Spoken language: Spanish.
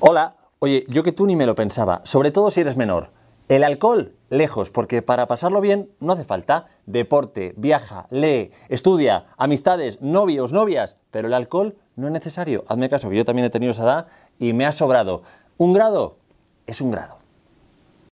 Hola, oye, yo que tú ni me lo pensaba, sobre todo si eres menor. El alcohol, lejos, porque para pasarlo bien no hace falta deporte, viaja, lee, estudia, amistades, novios, novias, pero el alcohol no es necesario. Hazme caso, que yo también he tenido esa edad y me ha sobrado. Un grado es un grado.